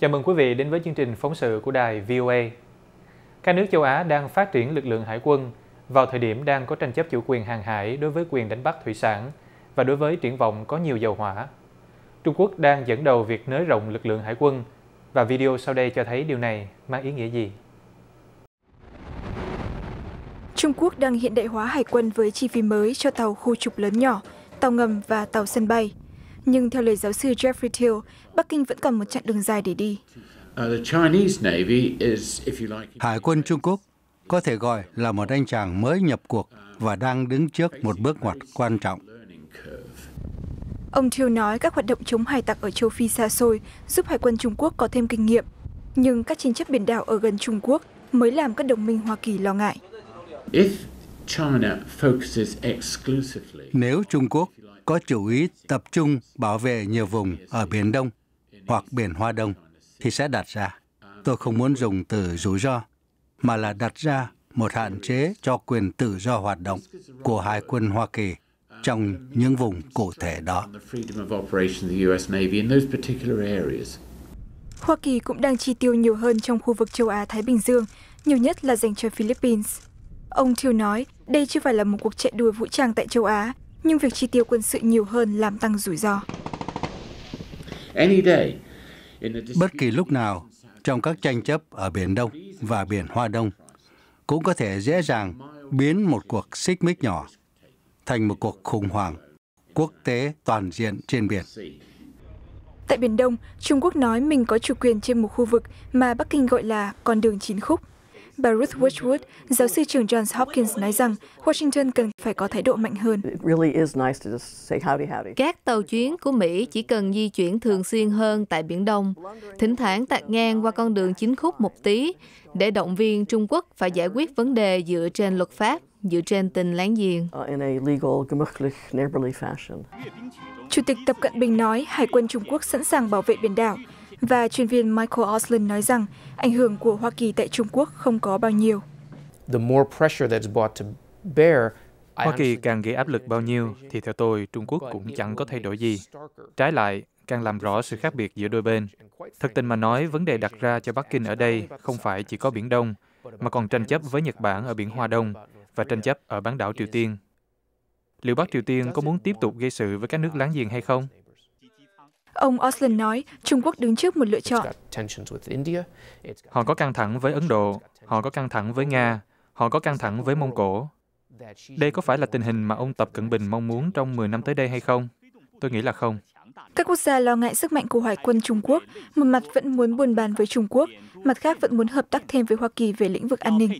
Chào mừng quý vị đến với chương trình phóng sự của đài VOA. Các nước châu Á đang phát triển lực lượng hải quân vào thời điểm đang có tranh chấp chủ quyền hàng hải đối với quyền đánh bắt thủy sản và đối với triển vọng có nhiều dầu hỏa. Trung Quốc đang dẫn đầu việc nới rộng lực lượng hải quân và video sau đây cho thấy điều này mang ý nghĩa gì. Trung Quốc đang hiện đại hóa hải quân với chi phí mới cho tàu khu trục lớn nhỏ, tàu ngầm và tàu sân bay – nhưng theo lời giáo sư Jeffrey Thiel, Bắc Kinh vẫn còn một chặng đường dài để đi. À, hải quân Trung Quốc có thể gọi là một anh chàng mới nhập cuộc và đang đứng trước một bước ngoặt quan trọng. Ông Thiêu nói các hoạt động chống hải tặc ở châu Phi xa xôi giúp Hải quân Trung Quốc có thêm kinh nghiệm, nhưng các tranh chấp biển đảo ở gần Trung Quốc mới làm các đồng minh Hoa Kỳ lo ngại. Nếu Trung Quốc có chủ ý tập trung bảo vệ nhiều vùng ở Biển Đông hoặc Biển Hoa Đông thì sẽ đặt ra. Tôi không muốn dùng từ rủi ro, mà là đặt ra một hạn chế cho quyền tự do hoạt động của Hải quân Hoa Kỳ trong những vùng cụ thể đó. Hoa Kỳ cũng đang chi tiêu nhiều hơn trong khu vực châu Á-Thái Bình Dương, nhiều nhất là dành cho Philippines. Ông Thiêu nói đây chưa phải là một cuộc chạy đua vũ trang tại châu Á, nhưng việc chi tiêu quân sự nhiều hơn làm tăng rủi ro. Bất kỳ lúc nào trong các tranh chấp ở Biển Đông và Biển Hoa Đông cũng có thể dễ dàng biến một cuộc xích mích nhỏ thành một cuộc khủng hoảng quốc tế toàn diện trên biển. Tại Biển Đông, Trung Quốc nói mình có chủ quyền trên một khu vực mà Bắc Kinh gọi là con đường chín khúc. Bà Ruth Wedgwood, giáo sư trường Johns Hopkins nói rằng Washington cần phải có thái độ mạnh hơn. Các tàu chuyến của Mỹ chỉ cần di chuyển thường xuyên hơn tại Biển Đông, thỉnh thoảng tạt ngang qua con đường chính khúc một tí để động viên Trung Quốc phải giải quyết vấn đề dựa trên luật pháp dựa trên tình láng giềng. Uh, Chủ tịch Tập Cận Bình nói Hải quân Trung Quốc sẵn sàng bảo vệ biển đảo, và chuyên viên Michael Oslin nói rằng ảnh hưởng của hoa kỳ tại trung quốc không có bao nhiêu hoa kỳ càng gây áp lực bao nhiêu thì theo tôi trung quốc cũng chẳng có thay đổi gì trái lại càng làm rõ sự khác biệt giữa đôi bên thực tình mà nói vấn đề đặt ra cho bắc kinh ở đây không phải chỉ có biển đông mà còn tranh chấp với nhật bản ở biển hoa đông và tranh chấp ở bán đảo triều tiên liệu bắc triều tiên có muốn tiếp tục gây sự với các nước láng giềng hay không ông ót nói trung quốc đứng trước một lựa chọn họ có căng thẳng với ấn độ họ có căng thẳng với nga họ có căng thẳng với mông cổ đây có phải là tình hình mà ông tập cận bình mong muốn trong mười năm tới đây hay không tôi nghĩ là không các quốc gia lo ngại sức mạnh của hải quân Trung Quốc, một mặt vẫn muốn buôn bán với Trung Quốc, mặt khác vẫn muốn hợp tác thêm với Hoa Kỳ về lĩnh vực an ninh.